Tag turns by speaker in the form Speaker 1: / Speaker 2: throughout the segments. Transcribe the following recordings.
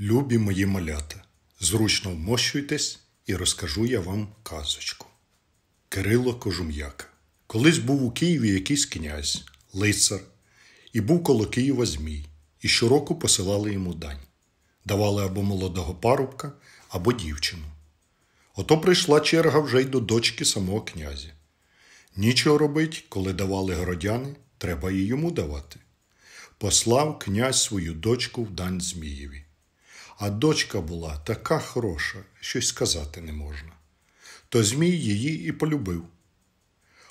Speaker 1: Любі мої малята, зручно вмощуйтесь і розкажу я вам казочку. Кирило Кожум'яка. Колись був у Києві якийсь князь, лицар, і був коло Києва Змій, і щороку посилали йому дань, давали або молодого парубка, або дівчину. Ото прийшла черга вже й до дочки самого князя. Нічого робить, коли давали городяни, треба і йому давати. Послав князь свою дочку в дань Змієві а дочка була така хороша, що й сказати не можна. То Змій її і полюбив.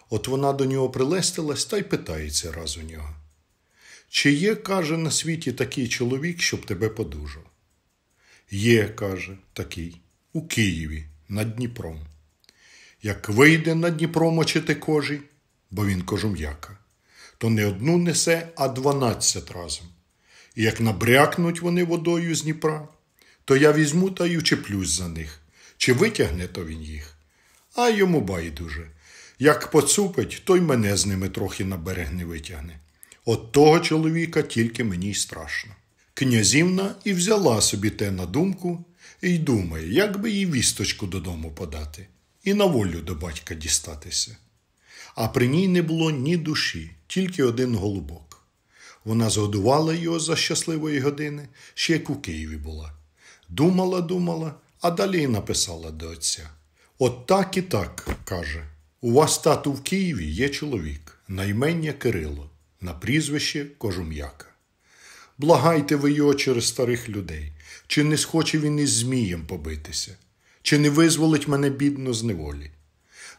Speaker 1: От вона до нього прилестилась та й питається раз у нього. Чи є, каже, на світі такий чоловік, щоб тебе подужав? Є, каже, такий, у Києві, над Дніпром. Як вийде на Дніпро мочити кожі, бо він кожум'яка, то не одну несе, а дванадцять разом. І як набрякнуть вони водою з Дніпра, то я візьму та й учеплюсь за них, чи витягне то він їх. А йому байдуже. Як поцупить, то й мене з ними трохи на берег не витягне. От того чоловіка тільки мені й страшно. Князівна і взяла собі те на думку і й думає, як би їй вісточку додому подати, і на волю до батька дістатися. А при ній не було ні душі, тільки один голубок. Вона згодувала його за щасливої години, ще як у Києві була. Думала, думала, а далі й написала до отця. От так і так, каже. У вас, тату, в Києві є чоловік, наймення Кирило, на прізвище Кожум'яка. Благайте ви його через старих людей, чи не схоче він із Змієм побитися, чи не визволить мене бідно з неволі.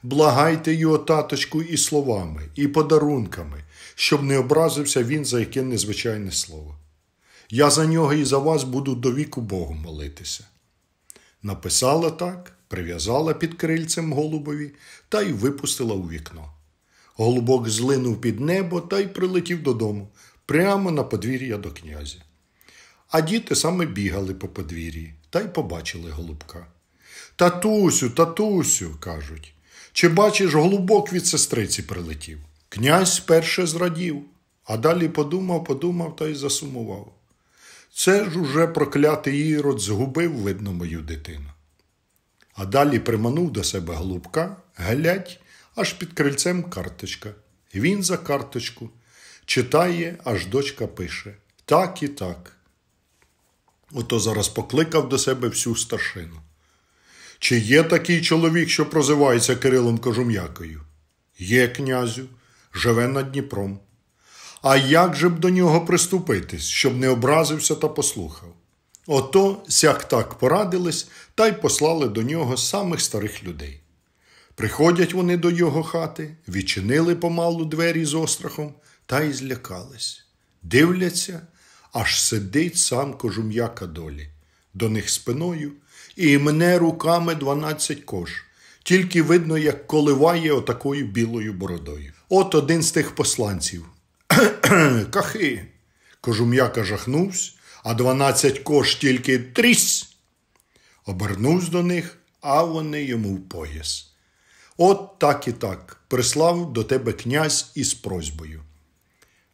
Speaker 1: Благайте його, таточку, і словами, і подарунками, щоб не образився він за яке незвичайне слово. Я за нього і за вас буду до віку Богу молитися. Написала так, прив'язала під крильцем голубові та й випустила у вікно. Голубок злинув під небо та й прилетів додому, прямо на подвір'я до князя. А діти саме бігали по подвір'ї та й побачили голубка. Татусю, татусю, кажуть, чи бачиш, голубок від сестриці прилетів? Князь перше зрадів, а далі подумав, подумав та й засумував. Це ж уже проклятий ірод згубив, видно, мою дитину. А далі приманув до себе голубка, глядь, аж під крильцем карточка. Він за карточку читає, аж дочка пише так і так. Ото зараз покликав до себе всю старшину. Чи є такий чоловік, що прозивається Кирилом Кожум'якою? Є, князю, живе над Дніпром. А як же б до нього приступитись, щоб не образився та послухав? Ото сяк так порадились та й послали до нього самих старих людей. Приходять вони до його хати, відчинили помалу двері з острахом та й злякались. Дивляться, аж сидить сам кожум'яка долі, до них спиною і мене руками дванадцять кож, тільки видно, як коливає отакою білою бородою. От один з тих посланців кахи. Кожум'яка жахнувсь, а дванадцять кош тільки трісь. Обернувся до них, а вони йому в пояс. От так і так прислав до тебе князь із просьбою.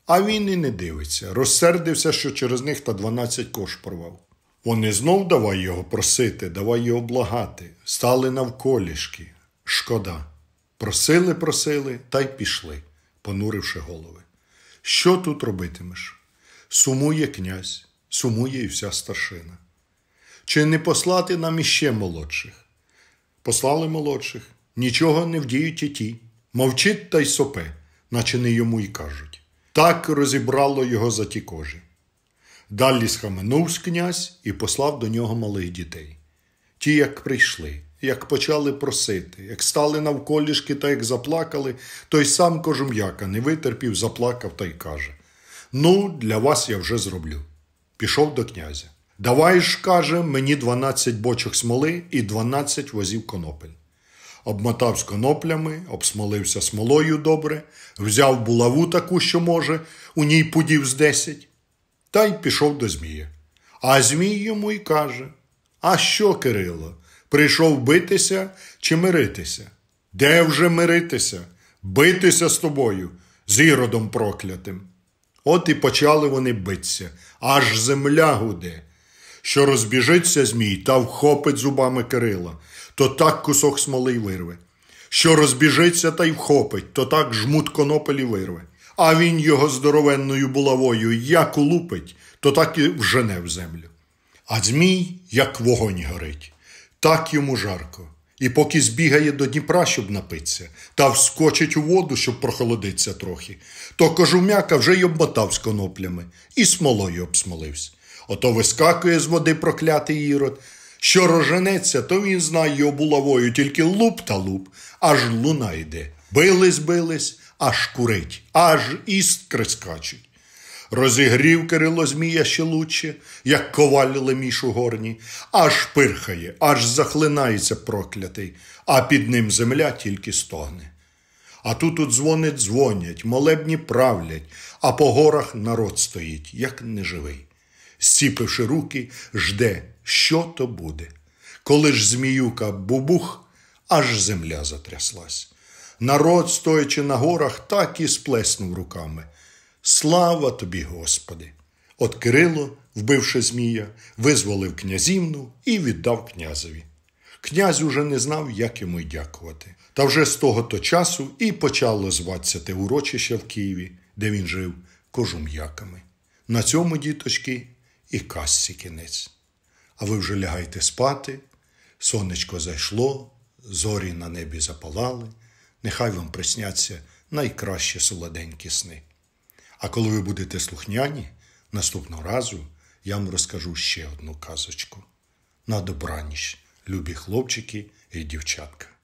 Speaker 1: А він і не дивиться, розсердився, що через них та дванадцять кош порвав. Вони знов давай його просити, давай його благати, стали навколішки. Шкода. Просили, просили та й пішли, понуривши голови. Що тут робитимеш? Сумує князь, сумує і вся старшина. Чи не послати нам іще молодших? Послали молодших, нічого не вдіють і ті. Мовчить та й сопе, наче не йому й кажуть. Так розібрало його за ті кожі. Далі схаменувсь князь і послав до нього малих дітей. Ті, як прийшли, як почали просити, як стали навколішки та як заплакали, той сам кожум'яка не витерпів, заплакав та й каже: Ну, для вас я вже зроблю. Пішов до князя. Давай ж, каже, мені 12 бочок смоли і 12 возів конопель. Обмотав з коноплями, обсмолився смолою добре, взяв булаву таку, що може, у ній пудів з десять, та й пішов до Змія. А Змій йому й каже: А що, Кирило? прийшов битися чи миритися? Де вже миритися? Битися з тобою, з іродом проклятим. От і почали вони битися, аж земля гуде. Що розбіжиться Змій та вхопить зубами Кирила, то так кусок смоли й вирве. Що розбіжиться та й вхопить, то так жмут конопелі вирве. А він його здоровенною булавою як улупить, то так і вжене в землю. А Змій, як вогонь горить. Так йому жарко. І поки збігає до Дніпра, щоб напитися, та вскочить у воду, щоб прохолодитися трохи, то кожум'яка вже й обмотав з коноплями і смолою обсмолився. Ото вискакує з води проклятий ірод. Що роженеться, то він знає його булавою тільки луп та луп, аж луна йде. Бились, бились, аж курить, аж іскри скачуть. Розігрів Кирило Змія ще лучче, як коваль леміш у горні, аж пирхає, аж захлинається проклятий, а під ним земля тільки стогне. А тут дзвони дзвонять, молебні правлять, а по горах народ стоїть, як неживий. Сціпивши руки, жде, що то буде. Коли ж Зміюка бубух, аж земля затряслась. Народ, стоячи на горах, так і сплеснув руками. Слава тобі, Господи! От Кирило, вбивши Змія, визволив князівну і віддав князеві. Князь уже не знав, як йому й дякувати. Та вже з того то часу і почало зватися те урочище в Києві, де він жив кожум'яками. На цьому, діточки, і касці кінець. А ви вже лягайте спати, сонечко зайшло, зорі на небі запалали, нехай вам присняться найкращі солоденькі сни. А коли ви будете слухняні, наступного разу я вам розкажу ще одну казочку. На добраніч, любі хлопчики і дівчатка.